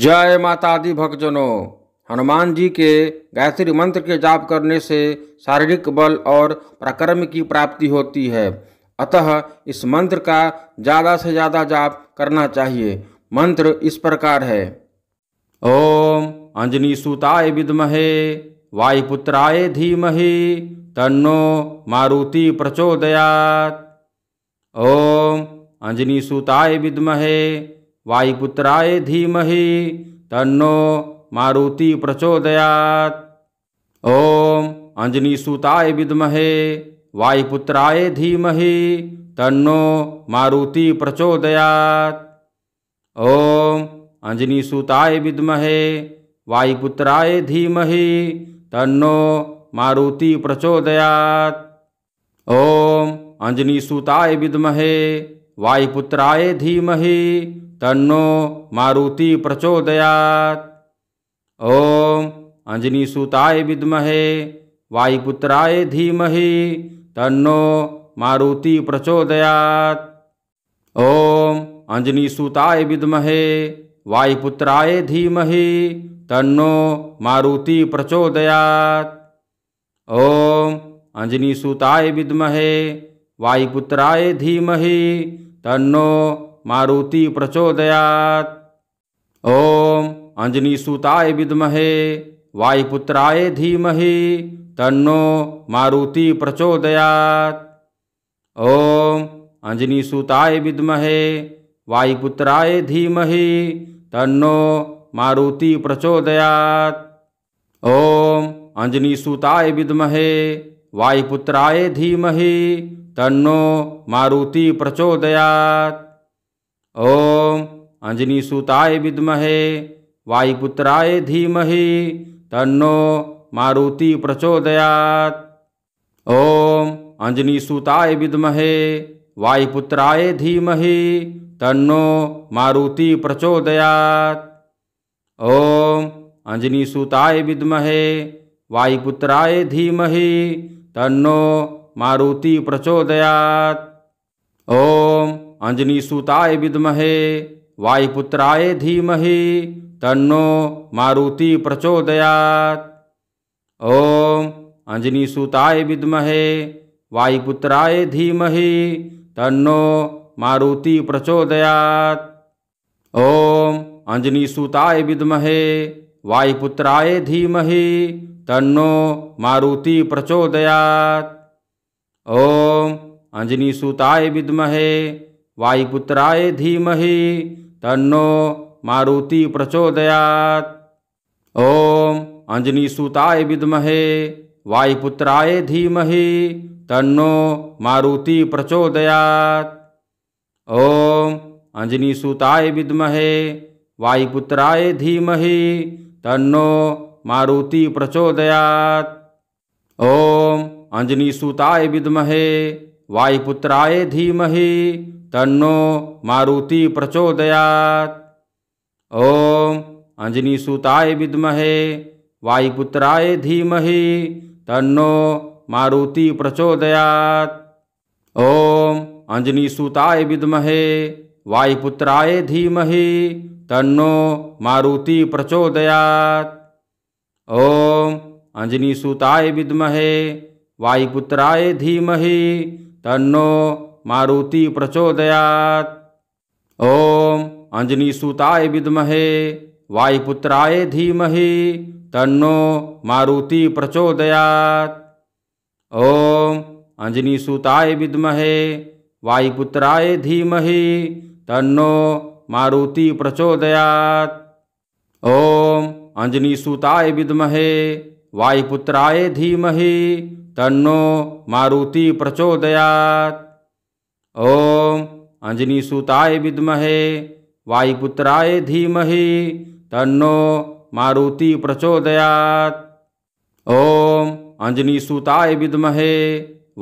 जय माता दी भक्तजनों हनुमान जी के गायत्री मंत्र के जाप करने से शारीरिक बल और प्रक्रम की प्राप्ति होती है अतः इस मंत्र का ज़्यादा से ज़्यादा जाप करना चाहिए मंत्र इस प्रकार है ओम अंजनी सुताय विदमहे वायुपुत्राय धीमहे तन्नो मारुति प्रचोदयात ओम अंजनी सुताय विदमहे वायुपुत्राय धीमहि तन्नो मारुति प्रचोदयात् ओम अंजनीसुताय विद्महे वायुपुत्राय धीमहि तन्नो मारुति प्रचोदयात् ओम अंजनीसुताय विद्महे वायुपुत्राय धीमहि तन्नो मारुति प्रचोदयात् ओम अंजनीसुताय विद्महे वायुपुत्राए धीमहि तन्नो मारुति प्रचोदयात ओम सुताय विद्महे वायुपुत्राय धीमहि तन्नो मारुति प्रचोदयात ओम सुताय विद्महे वायुपुत्राय धीमहि तन्नो मारुति प्रचोदयात ओम सुताय विद्महे वायुपुत्राय धीमहि तन्नो मारुति प्रचोदयात ओम अंजनीसुताय विद्महे वायुपुत्राय धीमहि तन्नो मारुति प्रचोदयात ओम अंजनीसुताय विद्महे वायुपुत्राय धीमहि तन्नो मारुति प्रचोदयात ओम अंजनीसुताय विद्महे वायुपुत्राय धीमहि तन्नो मारुति प्रचोदयात ओम अंजनी सुताय विद्महे वायुपुत्राय धीमहि तन्नो मारुति प्रचोदयात ओम अंजनी सुताय विद्महे वायुपुत्राय धीमहि तन्नो मारुति प्रचोदयात ओम अंजनी सुताय विद्महे वायुपुत्राय धीमहि तन्नो मारुति प्रचोदयात ओम अंजनीसुताय विद्महे वायुपुत्राय धीमहि तन्नो मारुति प्रचोदयात ओम अंजनीसुताय विद्महे वायुपुत्राय धीमहि तन्नो मारुति प्रचोदयात ओम अंजनीसुताय विद्महे वायुपुत्राय धीमहि तन्नो मारुति प्रचोदयात ओम अंजनीसुताय विद्महे वायुपुत्राय धीमहि तन्नो मारुति प्रचोदयात ओम अंजनीसुताय विद्महे वायुपुत्राय धीमहि तन्नो मारुति प्रचोदयात ओम अंजनीसुताय विद्महे वायुपुत्राय धीमहि तन्नो मारुति प्रचोदयात ओम अंजनीसुताय विदमहे वायुपुत्राय धीमहे तन्नो मारुति प्रचोदयात ओम अंजनीसुताय विदमहे वायुपुत्राय धीमहे तन्नो मारुति प्रचोदयात ओम सुताय विदमहे वायुपुत्राय धीमहे तन्नो मारुति प्रचोदयात ओम अंजनी सुताय विद्महे वायुपुत्राय धीमहि तन्नो मारुति प्रचोदयात् ओम अंजनी सुताय विद्महे वायुपुत्राय धीमहे तन्नो मारुति प्रचोदयात ओम अंजनी सुताय विद्महे वायुपुत्राय धीमहि तन्नो मारुति प्रचोदयात् ओम अंजनीसुताय विदमहे वायुपुत्राय धीमहे तन्नो मारुति प्रचोदयात ओम अंजनीसुताय विदमहे वायुपुत्राय धीमहे तन्नो मारुति प्रचोदयात ओम अंजनीसुताय विदमहे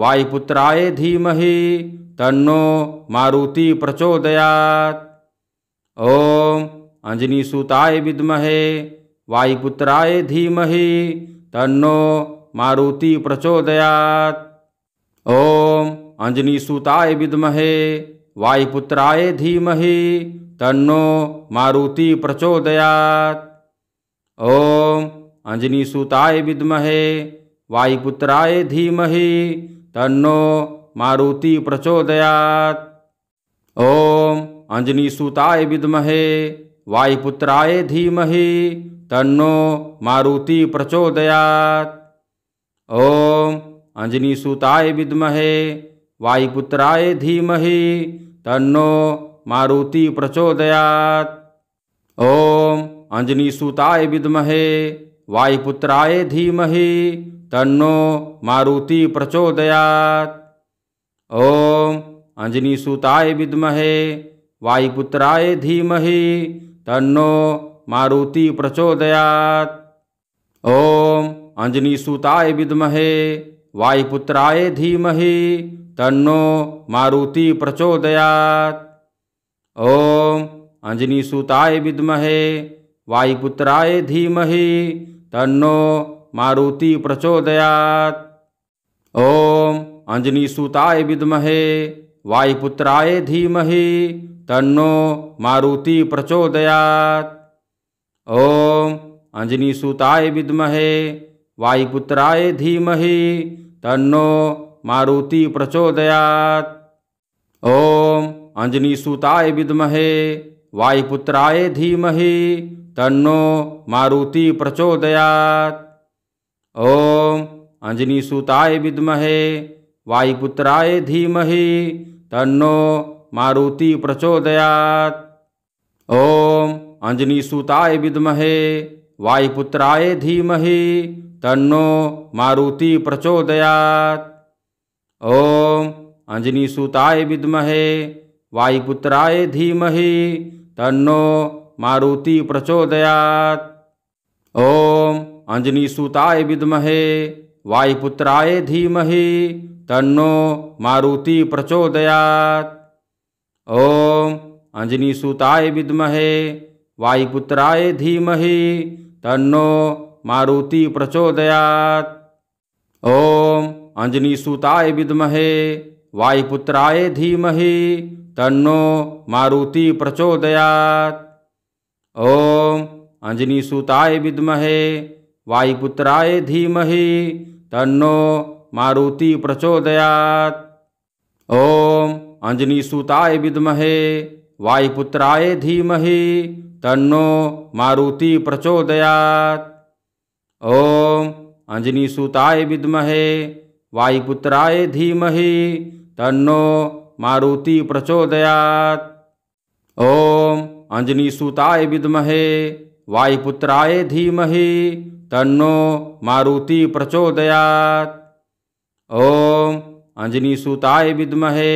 वायुपुत्राय धीमहे तन्नो मारुति प्रचोदयात ओम अंजनीसुताय विद्महे वायुपुत्राय धीमहि तन्नो मारुति प्रचोदयात् ओम अंजनीसूताय विद्महे वायुपुत्राय धीमहि तन्नो मारुति प्रचोदयात् ओम अंजनीसूताय विद्महे वायुपुत्राय धीमहि तन्नो मारुति प्रचोदयात् ओम अंजनीसूताय विद्महे वायुपुत्राए धीमहि तन्नो मारुति प्रचोदयात ओम सुताय विद्महे वायुपुत्राय धीमहि तन्नो मारुति प्रचोदयात ओम अंजनीसुताय विद्महे वायुपुत्राय धीमहि तन्नो मारुति प्रचोदयात ओम सुताय विद्महे वायुपुत्राय धीमहि तन्नो मारुति प्रचोदयात ओम अंजनीसुताय विद्महे वायुपुत्राय धीमहि तन्नो मारुति प्रचोदयात ओम अंजनीसुताय विद्महे वायुपुत्राय धीमहि तन्नो मारुति प्रचोदयात ओम सुताय विद्महे वायुपुत्राय धीमहि तन्नो मारुति प्रचोदयात ओम अंजनीसुताय विद्महे वायुपुत्राय धीमहि तन्नो मारुति प्रचोदयात ओम अंजनीसुताय विद्महे वायुपुत्राय धीमहि तन्नो मारुति प्रचोदयात ओम अंजनीसुताय विद्महे वायुपुत्राय धीमहि तन्नो मारुति प्रचोदयात ओम अंजनीसुताय विदमहे वायुपुत्राय धीमहे तन्नो मारुति प्रचोदयात ओम अंजनीसुताय विदमहे वायुपुत्राय धीमहे तन्नो मारुति प्रचोदयात ओम सुताय विदमहे वायुपुत्राय धीमहे तन्नो मारुति प्रचोदयात ओम अंजनी सुताय विद्महे वायुपुत्राय धीमहि तन्नो मारुति प्रचोदयात ओम अंजनी सुताय विद्महे वायुपुत्राय धीमहि तन्नो मारुति प्रचोदयात ओम अंजनी सुताय विद्महे वायुपुत्राय धीमहि तन्नो मारुति प्रचोदयात ओम अंजनीसुताय विदमहे वायुपुत्राय धीमहे तन्नो मारुति प्रचोदयात ओम अंजनीसुताय विदमहे वायुपुत्राय धीमहे तन्नो मारुति प्रचोदयात ओम अंजनीसुताय विदमहे वायुपुत्राय धीमहे तन्नो मारुति प्रचोदयात ओम अंजनीसुताय विद्महे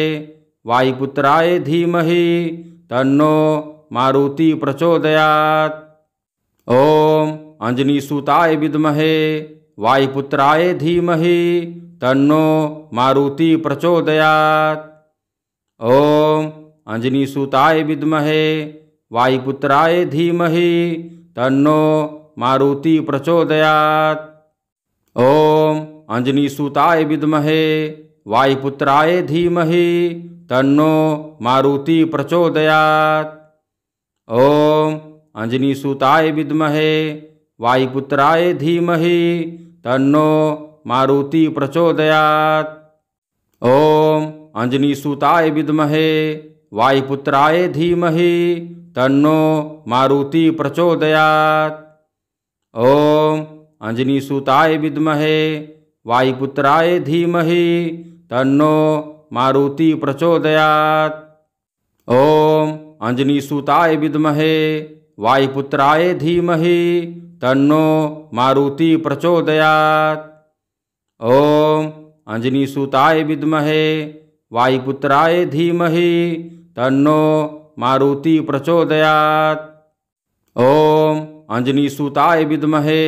वायुपुत्राय धीमहि तन्नो मारुति प्रचोदयात् ओम अंजनीसुताय विद्महे वायुपुत्राय धीमहि तन्नो मारुति प्रचोदयात् ओम अंजनीसुताय विद्महे वायुपुत्राय धीमहि तन्नो मारुति प्रचोदयात् ओम अंजनीसुताय विद्महे वायुपुत्राय धीमहि तन्नो मारुति प्रचोदयात ओम अंजनीसुताय विद्महे वायुपुत्राय धीमहि तन्नो मारुति प्रचोदयात ओम अंजनीसुताय विद्महे वायुपुत्राय धीमहि तन्नो मारुति प्रचोदयात ओम अंजनीसुताय विद्महे वायुपुत्राय धीमहि तन्नो मारुति प्रचोदयात ओम सुताय विदमहे वायुपुत्राय धीमहि तन्नो मारुति प्रचोदयात ओम अंजनीसुताय विदमहे वायुपुत्राय धीमहि तन्नो मारुति प्रचोदयात ओम अंजनीसुताय विदमहे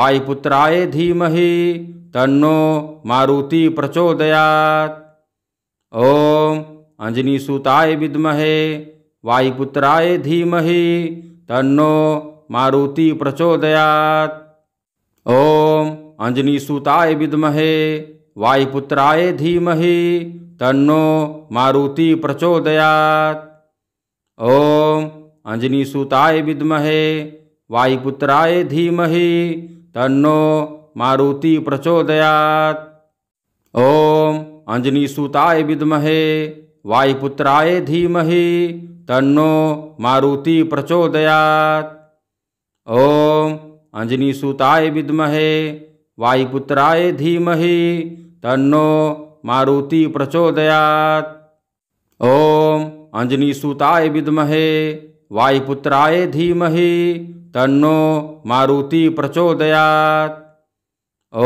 वायुपुत्राय धीमहि तन्नो मारुति प्रचोदयात ओम अंजनी सुताय विद्महे वायुपुत्राय धीमहि तन्नो मारुति प्रचोदयात ओम अंजनी सुताय विद्महे वायुपुत्राय धीमहि तन्नो मारुति प्रचोदयात ओम अंजनी सुताय विद्महे वायुपुत्राय धीमहि तन्नो मारुति प्रचोदयात ओम अंजनी सुताय विदमहे वायुपुत्राय धीमहे तन्नो मारुति प्रचोदयात ओम अंजनी सुताय विदमहे वायुपुत्राय धीमहे तन्नो मारुति प्रचोदयात ओम अंजनी सुताय विदमहे वायुपुत्राय धीमहे तन्नो मारुति प्रचोदयात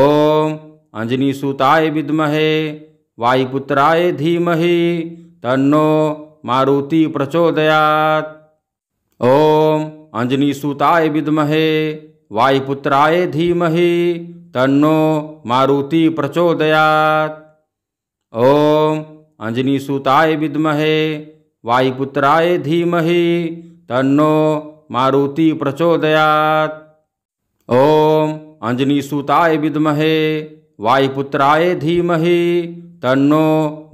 ओम अंजनी सुताय विदमहे वायुपुत्राय धीमहि तन्नो मारुति प्रचोदयात् ओम अंजनीसुताय विद्महे वायुपुत्राय धीमहि तन्नो मारुति प्रचोदयात् ओम अंजनीसुताय विद्महे वायुपुत्राय धीमहि तन्नो मारुति प्रचोदयात् ओम अंजनीसुताय विद्महे वायुपुत्राए धीमहि तन्नो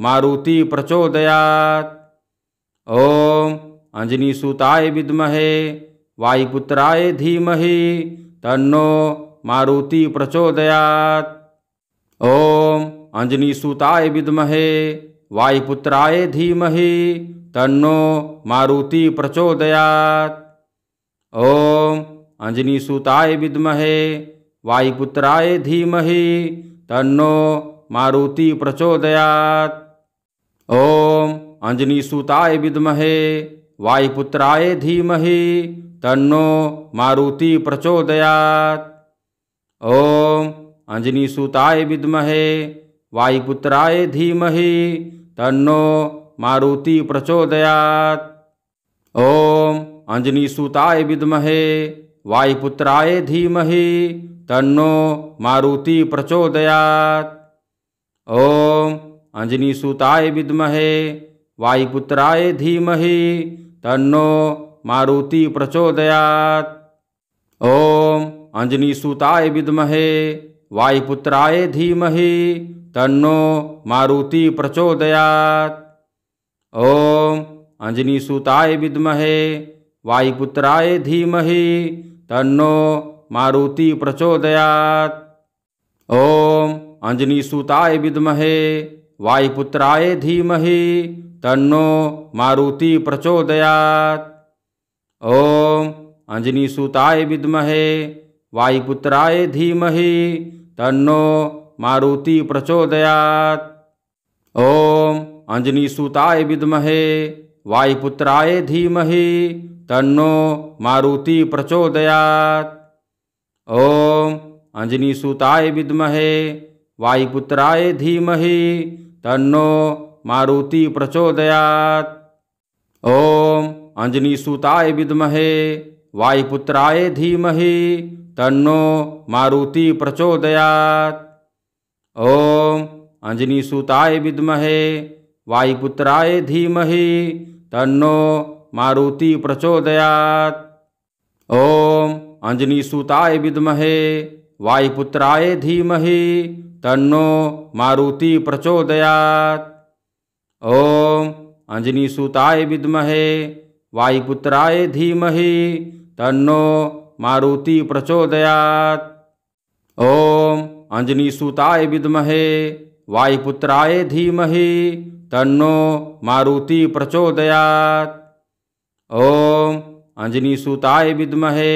मारुति प्रचोदयात ओम अंजनीसुताय विद्महे वायुपुत्राय धीमहि तन्नो मारुति प्रचोदयात ओम सुताय विद्महे वायुपुत्राय धीमहि तन्नो मारुति प्रचोदयात ओम सुताय विद्महे वायुपुत्राय धीमहि तन्नो मारुति प्रचोदयात् ओम अंजनीसुताय विद्महे वायुपुत्राय धीमहि तन्नो मारुति प्रचोदयात् ओम अंजनीसुताय विद्महे वायुपुत्राय धीमहि तन्नो मारुति प्रचोदयात् ओम अंजनीसुताय विद्महे वायुपुत्राए धीमहि तन्नो मारुति प्रचोदयात ओम सुताय विद्महे वायुपुत्राय धीमहि तन्नो मारुति प्रचोदयात ओम सुताय विद्महे वायुपुत्राए धीमहि तन्नो मारुति प्रचोदयात ओम सुताय विद्महे वायुपुत्राय धीमहि तन्नो मारुति प्रचोदयात ओम अंजनीसुताय विद्महे वायुपुत्राय धीमहि तन्नो मारुति प्रचोदयात ओम अंजनीसुताय विद्महे वायुपुत्राय धीमहि तन्नो मारुति प्रचोदयात ओम अंजनीसुताय विद्महे वायुपुत्राय धीमहि तन्नो मारुति प्रचोदयात ओम अंजनीसुताय विद्महे वायुपुत्राय धीमहि तन्नो मारुति प्रचोदयात ओम सुताय विद्महे वायुपुत्राय धीमहि तन्नो मारुति प्रचोदयात ओम सुताय विद्महे वायुपुत्राय धीमहि तन्नो मारुति प्रचोदयात ओम अंजनीसुताय विदमहे वायुपुत्राय धीमहि तन्नो मारुति प्रचोदयात ओम अंजनीसुताय विदमहे वायुपुत्राय धीमहि तन्नो मारुति प्रचोदयात ओम सुताय विदमहे वायुपुत्राय धीमहि तन्नो मारुति प्रचोदयात ओम अंजनी सुताय विद्महे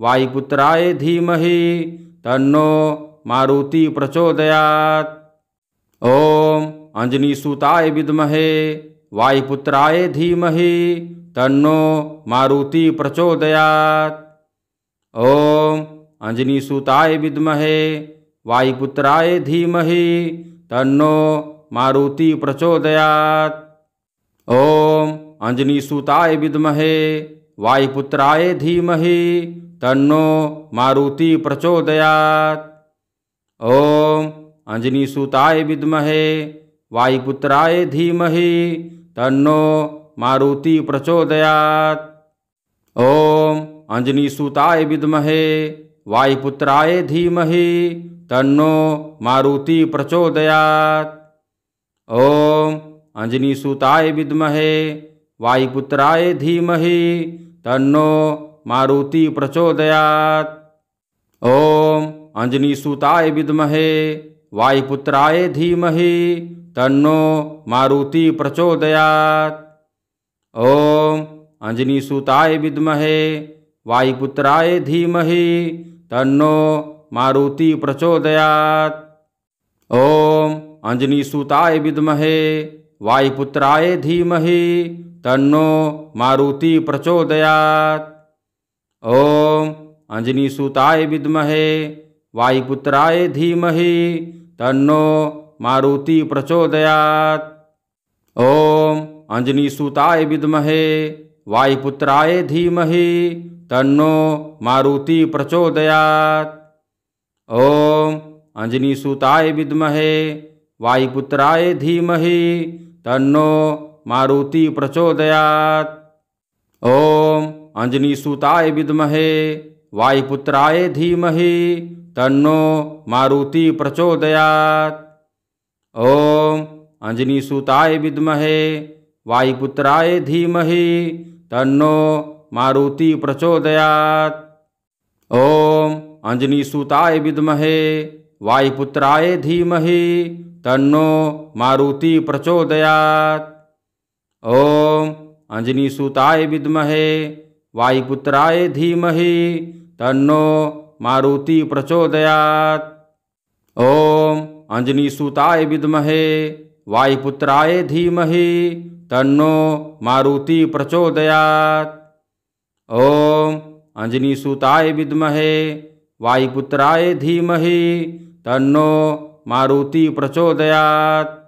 वायुपुत्राय धीमहे तन्नो मारुति प्रचोदयात ओम अंजनी सुताय विद्महे वायुपुत्राय धीमहे तन्नो मारुति प्रचोदयात ओम अंजनी सुताय विद्महे वायुपुत्राय धीमहे तन्नो मारुति प्रचोदयात ओम अंजनीसुताय विदमहे वायुपुत्राय धीमहे तन्नो मारुति प्रचोदयात ओम अंजनीसुताय विदमहे वायुपुत्राय धीमहे तन्नो मारुति प्रचोदयात ओम अंजनीसुताय विदमहे वायुपुत्राय धीमहे तन्नो मारुति प्रचोदयात ओम अंजनीसुताय विद्महे वायुपुत्राय धीमहि तन्नो मारुति प्रचोदयात् ओम अंजनीसुताय विद्महे वायुपुत्राय धीमहि तन्नो मारुति प्रचोदयात् ओम अंजनीसुताय विद्महे वायुपुत्राय धीमहि तन्नो मारुति प्रचोदयात् ओम अंजनीसुताय विद्महे वायुपुत्राय धीमहि तन्नो मारुति प्रचोदयात ओम अंजनीसुताय विद्महे वायुपुत्राय धीमहि तन्नो मारुति प्रचोदयात ओम अंजनीसुताय विद्महे वायुपुत्राय धीमहि तन्नो मारुति प्रचोदयात ओम अंजनीसुताय विद्महे वायुपुत्राय धीमहि तन्नो मारुति प्रचोदयात ओम अंजनी सुताय विदमहे वायुपुत्राय धीमहे तन्नो मारुति प्रचोदयात ओम अंजनी सुताय विदमहे वायुपुत्राय धीमहे तन्नो मारुति प्रचोदयात ओम अंजनी सुताय विदमहे वायुपुत्राय धीमहे तन्नो मारुति प्रचोदयात ओम अंजनी सुताय विद्महे वायुपुत्राय धीमहि तन्नो मारुति प्रचोदयात् ओम अंजनी सुताय विद्महे वायुपुत्राय धीमहि तन्नो मारुति प्रचोदयात् ओम अंजनी सुताय विद्महे वायुपुत्राय धीमहि तन्नो मारुति प्रचोदयात्